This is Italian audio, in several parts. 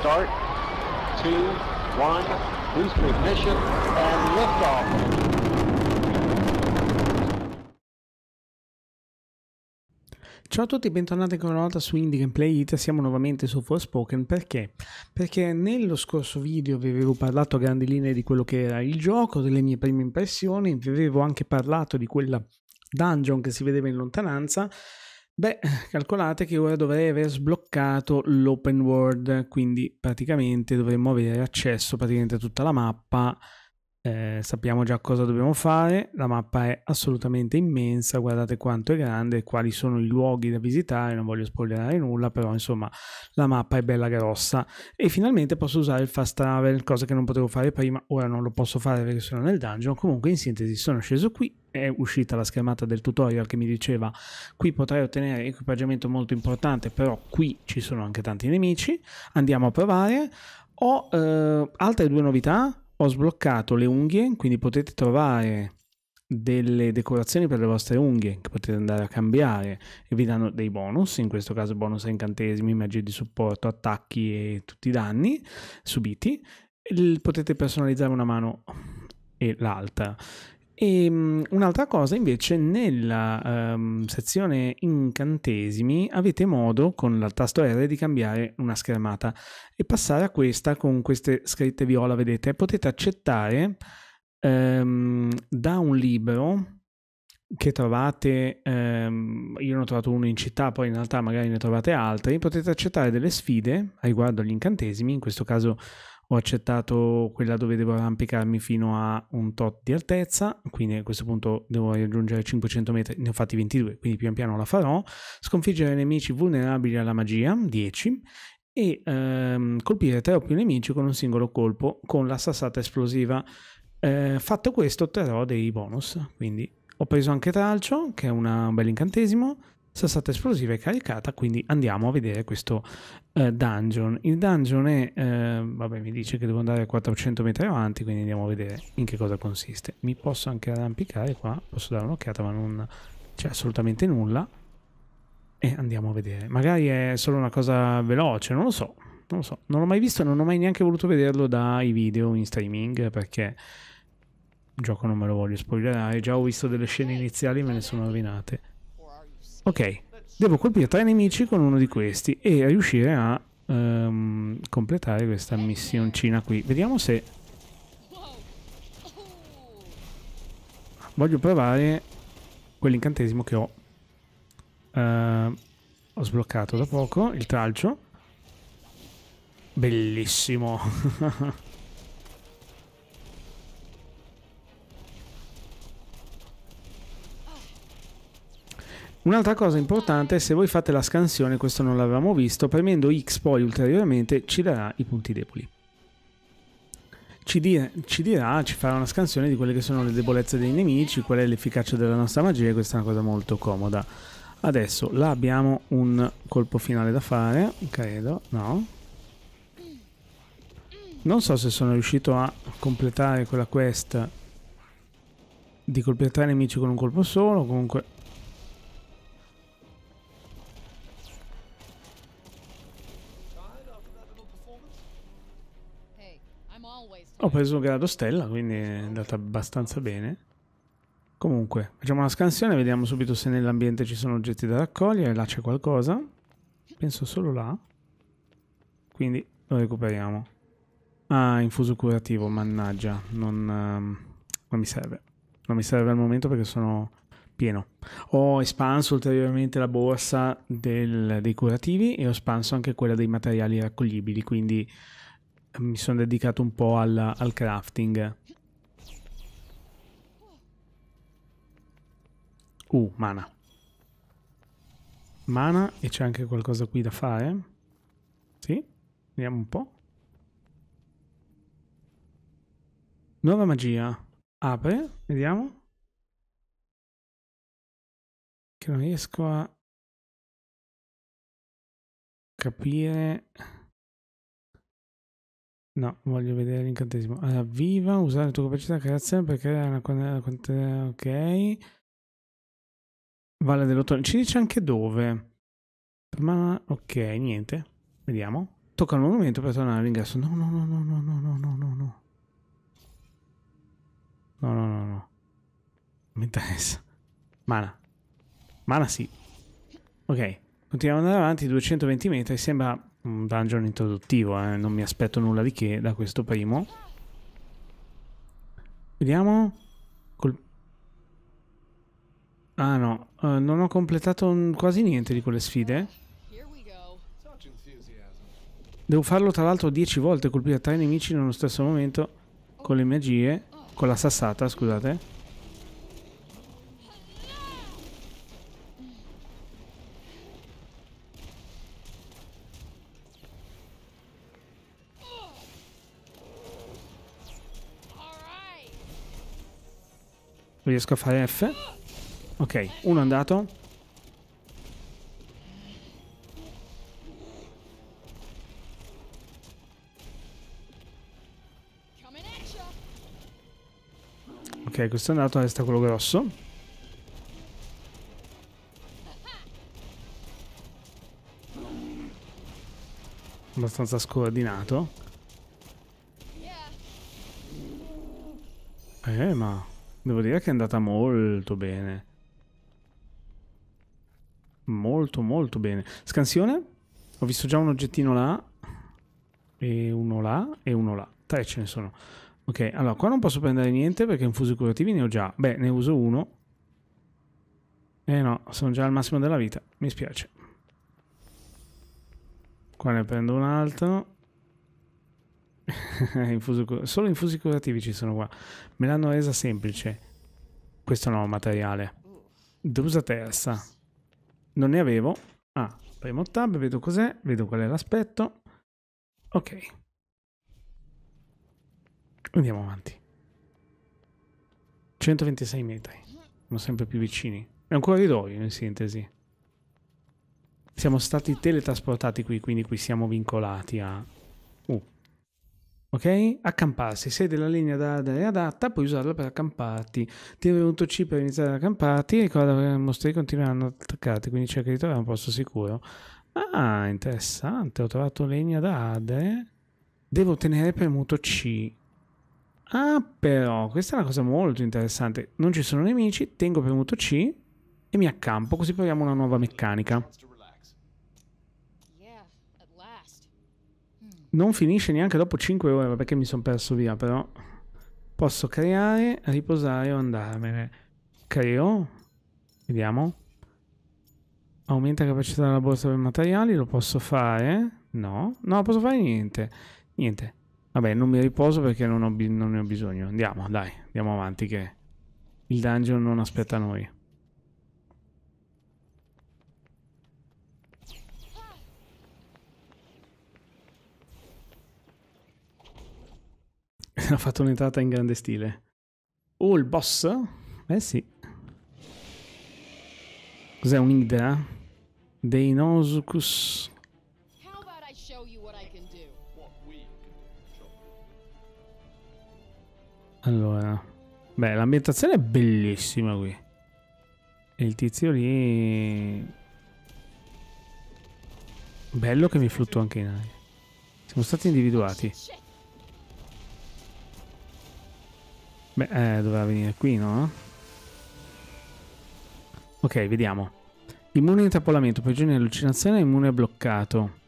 start, two, one, boost ignition, and liftoff. Ciao a tutti bentornati ancora una volta su Indie Gameplay It, siamo nuovamente su Forspoken, perché? Perché nello scorso video vi avevo parlato a grandi linee di quello che era il gioco, delle mie prime impressioni, vi avevo anche parlato di quella dungeon che si vedeva in lontananza Beh, calcolate che ora dovrei aver sbloccato l'open world, quindi praticamente dovremmo avere accesso praticamente a tutta la mappa. Eh, sappiamo già cosa dobbiamo fare, la mappa è assolutamente immensa, guardate quanto è grande, quali sono i luoghi da visitare, non voglio spoilerare nulla, però insomma la mappa è bella grossa e finalmente posso usare il fast travel, cosa che non potevo fare prima, ora non lo posso fare perché sono nel dungeon, comunque in sintesi sono sceso qui è uscita la schermata del tutorial che mi diceva qui potrei ottenere equipaggiamento molto importante però qui ci sono anche tanti nemici andiamo a provare ho eh, altre due novità ho sbloccato le unghie quindi potete trovare delle decorazioni per le vostre unghie che potete andare a cambiare e vi danno dei bonus, in questo caso bonus a incantesimi, magie di supporto, attacchi e tutti i danni subiti. potete personalizzare una mano e l'altra. E um, un'altra cosa invece, nella um, sezione incantesimi avete modo con il tasto R di cambiare una schermata e passare a questa con queste scritte viola, vedete, potete accettare um, da un libro che trovate, ehm, io ne ho trovato uno in città, poi in realtà magari ne trovate altri, potete accettare delle sfide riguardo agli incantesimi, in questo caso ho accettato quella dove devo arrampicarmi fino a un tot di altezza, quindi a questo punto devo raggiungere 500 metri, ne ho fatti 22, quindi pian piano la farò, sconfiggere nemici vulnerabili alla magia, 10, e ehm, colpire tre o più nemici con un singolo colpo con la sassata esplosiva. Eh, fatto questo otterrò dei bonus, quindi ho preso anche Tralcio, che è una, un bel incantesimo, sassata esplosiva è caricata, quindi andiamo a vedere questo eh, dungeon. Il dungeon è, eh, vabbè mi dice che devo andare 400 metri avanti, quindi andiamo a vedere in che cosa consiste. Mi posso anche arrampicare qua, posso dare un'occhiata ma non c'è assolutamente nulla. E andiamo a vedere. Magari è solo una cosa veloce, non lo so. Non lo so, non l'ho mai visto, non ho mai neanche voluto vederlo dai video in streaming perché il gioco non me lo voglio spoilerare. Già ho visto delle scene iniziali e me ne sono rovinate. Ok, devo colpire tre nemici con uno di questi e riuscire a um, completare questa missioncina qui. Vediamo se... Voglio provare quell'incantesimo che ho. Uh, ho sbloccato da poco, il tralcio. Bellissimo. Un'altra cosa importante è se voi fate la scansione, questo non l'avevamo visto, premendo X poi ulteriormente ci darà i punti deboli. Ci, dire, ci dirà, ci farà una scansione di quelle che sono le debolezze dei nemici, qual è l'efficacia della nostra magia, questa è una cosa molto comoda. Adesso là abbiamo un colpo finale da fare, credo, no? Non so se sono riuscito a completare quella quest di colpire tre nemici con un colpo solo, comunque Ho preso un grado stella, quindi è andata abbastanza bene. Comunque, facciamo una scansione, vediamo subito se nell'ambiente ci sono oggetti da raccogliere. Là c'è qualcosa. Penso solo là. Quindi lo recuperiamo. Ah, infuso curativo, mannaggia. Non, um, non mi serve. Non mi serve al momento perché sono pieno. Ho espanso ulteriormente la borsa del, dei curativi e ho espanso anche quella dei materiali raccoglibili, quindi mi sono dedicato un po' al, al crafting. Uh, mana. Mana e c'è anche qualcosa qui da fare. Sì, vediamo un po'. Nuova magia. Apre, vediamo. Che non riesco a capire... No, voglio vedere l'incantesimo. Allora, viva, usare la tua capacità di creazione per creare una quantità... Ok. Valle dell'Ottone. Ci dice anche dove. Ma... Ok, niente. Vediamo. Tocca il momento per tornare all'ingresso. No, no, no, no, no, no, no, no, no, no. No, no, no, no. Mi interessa. Mana. Mana sì. Ok. Continuiamo ad andare avanti. 220 metri. Sembra un dungeon introduttivo, eh? non mi aspetto nulla di che da questo primo. Vediamo. Col... Ah no, uh, non ho completato quasi niente di quelle sfide. Devo farlo tra l'altro 10 volte, colpire tre nemici nello stesso momento con le magie, con la sassata, scusate. Riesco a fare F. Ok, uno è andato. Ok, questo è andato, resta quello grosso. Abbastanza scordinato. Eh, ma... Devo dire che è andata molto bene. Molto molto bene. Scansione? Ho visto già un oggettino là. E uno là e uno là. Tre ce ne sono. Ok, allora qua non posso prendere niente perché infusi curativi ne ho già. Beh, ne uso uno. Eh no, sono già al massimo della vita. Mi spiace. Qua ne prendo un altro. solo infusi curativi ci sono qua. Me l'hanno resa semplice. Questo nuovo materiale. Drusa terza. Non ne avevo. Ah, premo tab, vedo cos'è, vedo qual è l'aspetto. Ok. Andiamo avanti. 126 metri. Siamo sempre più vicini. È un corridoio in sintesi. Siamo stati teletrasportati qui, quindi qui siamo vincolati a ok? Accamparsi, se della linea da, da è adatta, puoi usarla per accamparti. Ti è venuto C per iniziare ad accamparti, ricorda che i mostri continueranno ad attaccarti, quindi cerca di trovare un posto sicuro. Ah, interessante, ho trovato legna da Ade. Devo tenere premuto C. Ah, però, questa è una cosa molto interessante. Non ci sono nemici, tengo premuto C e mi accampo, così proviamo una nuova meccanica. Non finisce neanche dopo 5 ore perché mi sono perso via, però posso creare, riposare o andarmene. Creo, vediamo. Aumenta la capacità della borsa per materiali, lo posso fare? No, non posso fare niente. Niente. Vabbè, non mi riposo perché non, ho, non ne ho bisogno. Andiamo, dai, andiamo avanti che il dungeon non aspetta noi. ha fatto un'entrata in grande stile. Oh, il boss? Eh sì. Cos'è un'idea? Deinosuchus. Allora. Beh, l'ambientazione è bellissima qui. E il tizio lì... Bello che mi flutto anche in aria. Siamo stati individuati. Beh, eh, doveva venire qui, no? Ok, vediamo. Immune a intrappolamento, prigione e allucinazione, immune bloccato.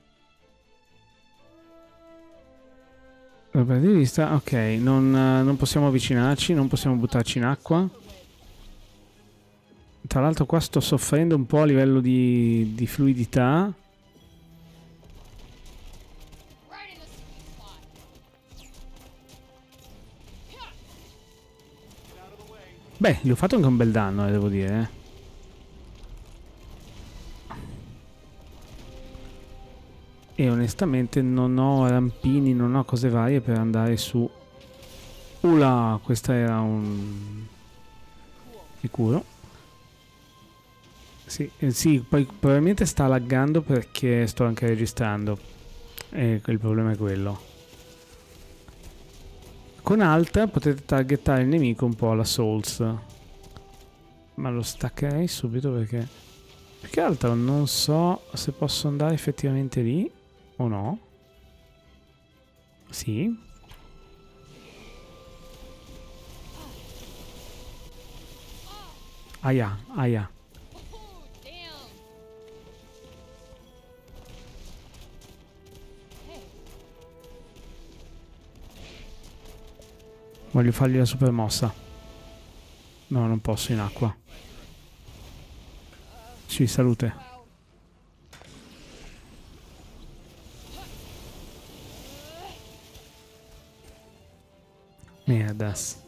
Vabbè, di vista, ok, non, non possiamo avvicinarci, non possiamo buttarci in acqua. Tra l'altro qua sto soffrendo un po' a livello di, di fluidità. Beh, gli ho fatto anche un bel danno, eh, devo dire. Eh. E onestamente non ho rampini, non ho cose varie per andare su... Ula, questa era un... Sicuro. Sì, eh, sì, poi probabilmente sta laggando perché sto anche registrando. E il problema è quello. Con Alt potete targettare il nemico un po' alla Souls. Ma lo staccherei subito perché... Più che altro non so se posso andare effettivamente lì o no. Sì. Aia, aia. Voglio fargli la super mossa. No, non posso in acqua. Sì, salute. Merdas.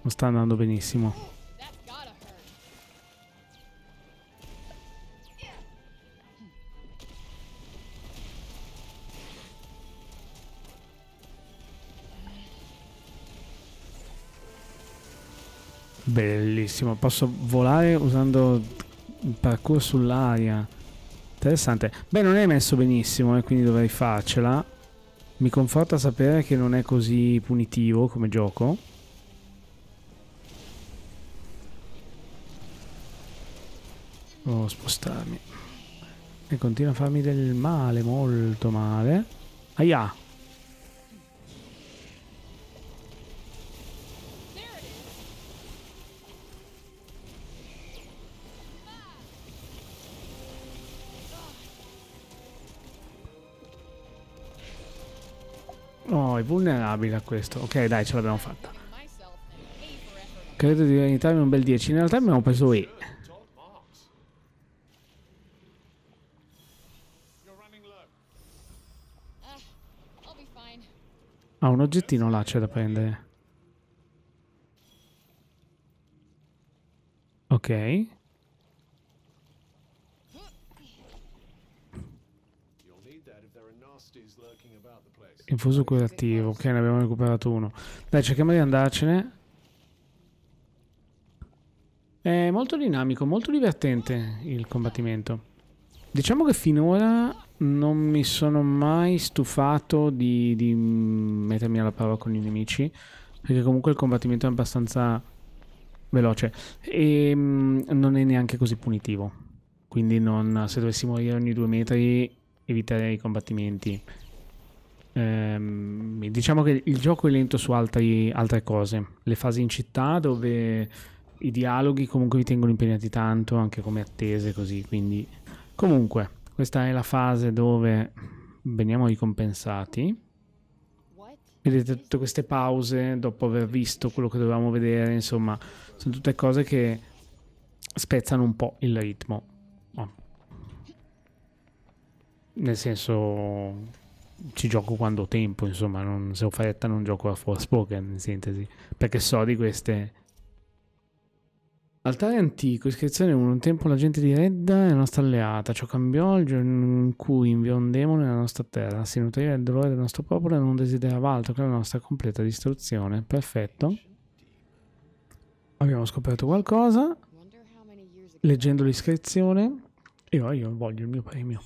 Non sta andando benissimo. Bellissimo, posso volare usando il parkour sull'aria. Interessante. Beh, non è messo benissimo, eh, quindi dovrei farcela. Mi conforta sapere che non è così punitivo come gioco. Devo spostarmi. E continua a farmi del male, molto male. Aia! Oh, è vulnerabile a questo. Ok, dai, ce l'abbiamo fatta. Credo di diventarmi un bel 10. In realtà abbiamo preso E. Ah, un oggettino là c'è da prendere. Ok. Infuso curativo, ok, ne abbiamo recuperato uno. Dai, cerchiamo di andarcene. È molto dinamico, molto divertente il combattimento. Diciamo che finora non mi sono mai stufato di, di mettermi alla prova con i nemici, perché comunque il combattimento è abbastanza veloce e mm, non è neanche così punitivo. Quindi non, se dovessi morire ogni due metri eviterei i combattimenti ehm, diciamo che il gioco è lento su altri, altre cose. Le fasi in città dove i dialoghi comunque vi tengono impegnati tanto, anche come attese così, quindi... Comunque, questa è la fase dove veniamo ricompensati. Vedete tutte queste pause dopo aver visto quello che dovevamo vedere, insomma, sono tutte cose che spezzano un po' il ritmo. Ah. Nel senso ci gioco quando ho tempo, insomma, non, se ho fretta non gioco a Forspoken, in sintesi, perché so di queste... Altare antico, iscrizione 1, un tempo la gente di Redda è la nostra alleata, ciò cambiò il giorno in cui inviò un demone nella nostra terra, si nutriva il dolore del nostro popolo e non desiderava altro che la nostra completa distruzione. Perfetto. Abbiamo scoperto qualcosa. Leggendo l'iscrizione, io, io voglio il mio premio.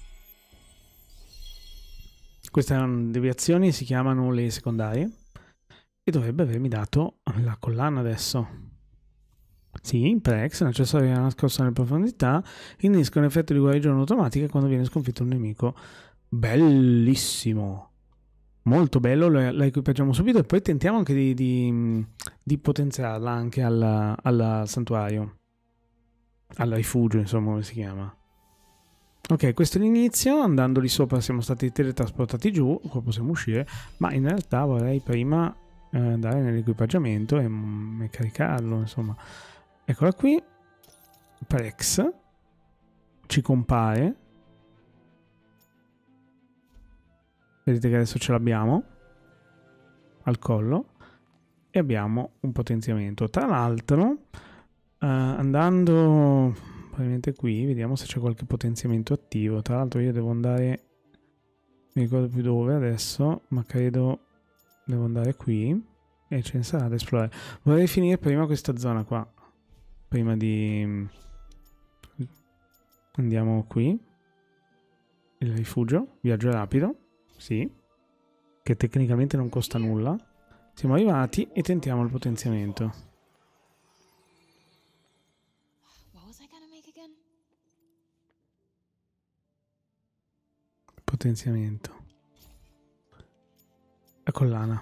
Queste deviazioni si chiamano le secondarie e dovrebbe avermi dato la collana adesso. Sì, prex, un accessorio nascosto nelle profondità, innesca un effetto di guarigione automatica quando viene sconfitto un nemico. Bellissimo! Molto bello, la, la equipaggiamo subito e poi tentiamo anche di, di, di potenziarla anche al santuario, al rifugio, insomma, come si chiama. Ok, questo è l'inizio, andando lì sopra siamo stati teletrasportati giù, qua possiamo uscire, ma in realtà vorrei prima eh, andare nell'equipaggiamento e, mm, e, caricarlo, insomma. Eccola qui, Prex, ci compare. Vedete che adesso ce l'abbiamo al collo e abbiamo un potenziamento. Tra l'altro, eh, andando probabilmente qui, vediamo se c'è qualche potenziamento attivo. Tra l'altro io devo andare, non ricordo più dove adesso, ma credo devo andare qui e ce ne sarà da esplorare. Vorrei finire prima questa zona qua, prima di... Andiamo qui, il rifugio, viaggio rapido, sì, che tecnicamente non costa nulla. Siamo arrivati e tentiamo il potenziamento. was I gonna make again? Potenziamento. La collana.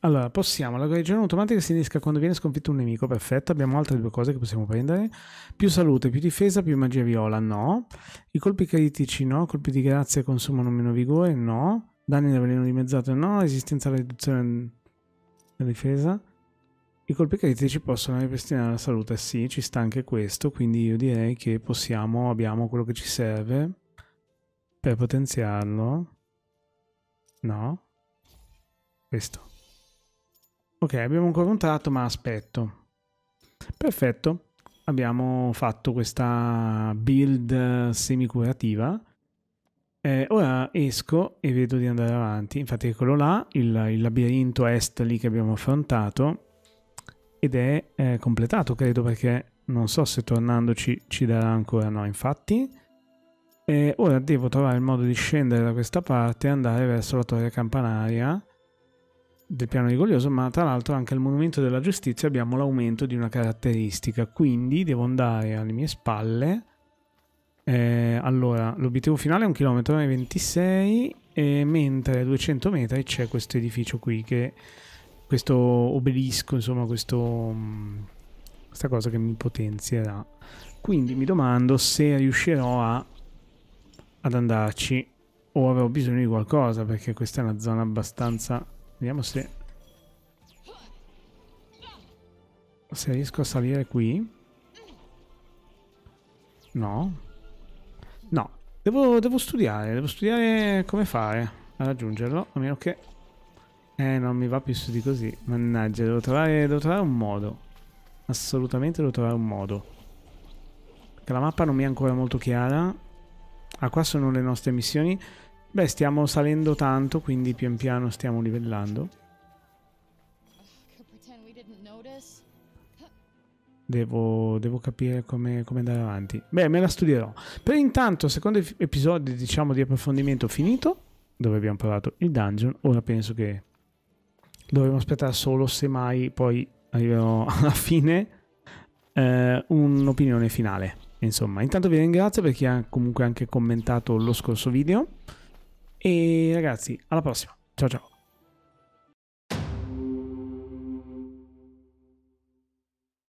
Allora, possiamo. La guarigione automatica si innesca quando viene sconfitto un nemico. Perfetto. Abbiamo altre due cose che possiamo prendere. Più salute, più difesa, più magia viola. No. I colpi critici no. Colpi di grazia consumano meno vigore. No. Danni da veleno dimezzato. No. Resistenza alla riduzione della difesa. I colpi critici possono ripristinare la salute, sì, ci sta anche questo, quindi io direi che possiamo, abbiamo quello che ci serve per potenziarlo. No? Questo. Ok, abbiamo ancora un tratto, ma aspetto. Perfetto, abbiamo fatto questa build semicurativa. Eh, ora esco e vedo di andare avanti. Infatti eccolo là, il, il labirinto est lì che abbiamo affrontato ed è eh, completato, credo, perché non so se tornandoci ci darà ancora no, infatti. E ora devo trovare il modo di scendere da questa parte e andare verso la torre campanaria del piano rigoglioso, ma tra l'altro anche al monumento della giustizia abbiamo l'aumento di una caratteristica, quindi devo andare alle mie spalle. Eh, allora, l'obiettivo finale è un chilometro e 26, e mentre a 200 metri c'è questo edificio qui che questo obelisco, insomma, questo, mm, questa cosa che mi potenzierà. Quindi mi domando se riuscirò a, ad andarci o avrò bisogno di qualcosa, perché questa è una zona abbastanza... Vediamo se... Se riesco a salire qui. No. No. Devo, devo studiare, devo studiare come fare a raggiungerlo, a meno che eh, non mi va più su di così. Mannaggia, devo trovare, devo trovare un modo. Assolutamente devo trovare un modo. Perché la mappa non mi è ancora molto chiara. Ah, qua sono le nostre missioni. Beh, stiamo salendo tanto, quindi pian piano stiamo livellando. Devo, devo, capire come, come, andare avanti. Beh, me la studierò. Per intanto, secondo episodio, diciamo, di approfondimento finito, dove abbiamo provato il dungeon, ora penso che dovremmo aspettare solo se mai poi arriverò alla fine eh, un'opinione finale. Insomma, intanto vi ringrazio per chi ha comunque anche commentato lo scorso video e ragazzi, alla prossima. Ciao ciao.